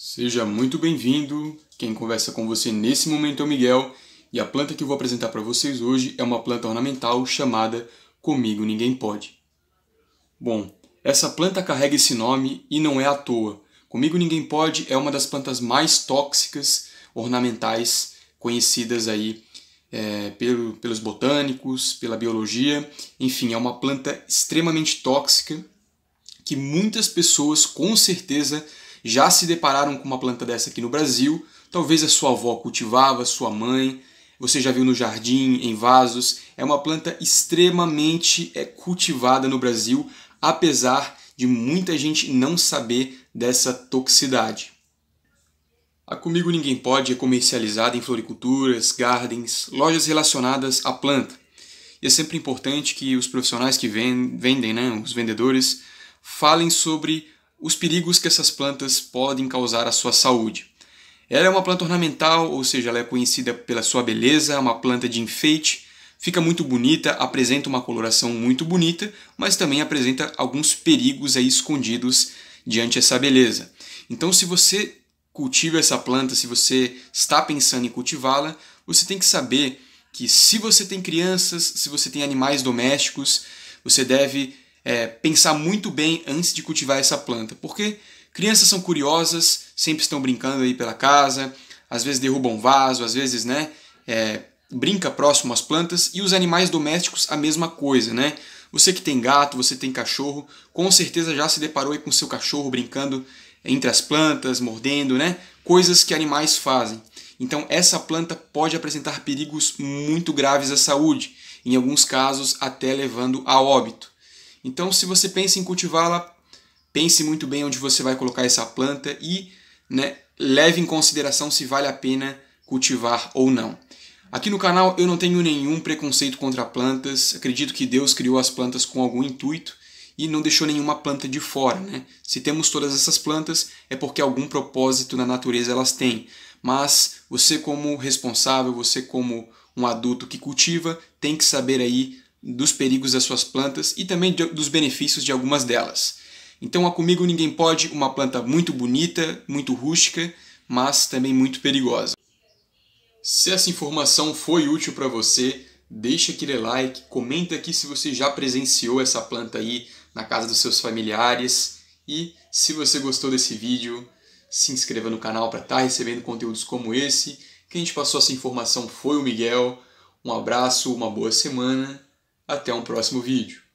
Seja muito bem-vindo. Quem conversa com você nesse momento é o Miguel, e a planta que eu vou apresentar para vocês hoje é uma planta ornamental chamada Comigo Ninguém Pode. Bom, essa planta carrega esse nome e não é à toa. Comigo Ninguém Pode é uma das plantas mais tóxicas ornamentais conhecidas aí é, pelo, pelos botânicos, pela biologia. Enfim, é uma planta extremamente tóxica que muitas pessoas com certeza já se depararam com uma planta dessa aqui no Brasil. Talvez a sua avó cultivava, sua mãe, você já viu no jardim, em vasos. É uma planta extremamente é, cultivada no Brasil, apesar de muita gente não saber dessa toxicidade. A Comigo Ninguém Pode é comercializada em floriculturas, gardens, lojas relacionadas à planta. E é sempre importante que os profissionais que vendem, né, os vendedores, falem sobre os perigos que essas plantas podem causar à sua saúde. Ela é uma planta ornamental, ou seja, ela é conhecida pela sua beleza, é uma planta de enfeite, fica muito bonita, apresenta uma coloração muito bonita, mas também apresenta alguns perigos aí escondidos diante dessa beleza. Então, se você cultiva essa planta, se você está pensando em cultivá-la, você tem que saber que se você tem crianças, se você tem animais domésticos, você deve é, pensar muito bem antes de cultivar essa planta, porque crianças são curiosas, sempre estão brincando aí pela casa, às vezes derrubam um vaso, às vezes, né, é, brinca próximo às plantas e os animais domésticos a mesma coisa, né? Você que tem gato, você tem cachorro, com certeza já se deparou aí com seu cachorro brincando entre as plantas, mordendo, né? Coisas que animais fazem. Então, essa planta pode apresentar perigos muito graves à saúde, em alguns casos até levando a óbito. Então, se você pensa em cultivá-la, pense muito bem onde você vai colocar essa planta e né, leve em consideração se vale a pena cultivar ou não. Aqui no canal eu não tenho nenhum preconceito contra plantas, acredito que Deus criou as plantas com algum intuito e não deixou nenhuma planta de fora. Né? Se temos todas essas plantas é porque algum propósito na natureza elas têm, mas você como responsável, você como um adulto que cultiva, tem que saber aí dos perigos das suas plantas e também de, dos benefícios de algumas delas. Então a Comigo Ninguém Pode, uma planta muito bonita, muito rústica, mas também muito perigosa. Se essa informação foi útil para você, deixa aquele like, comenta aqui se você já presenciou essa planta aí na casa dos seus familiares e se você gostou desse vídeo, se inscreva no canal para estar tá recebendo conteúdos como esse. Quem te passou essa informação foi o Miguel. Um abraço, uma boa semana até um próximo vídeo.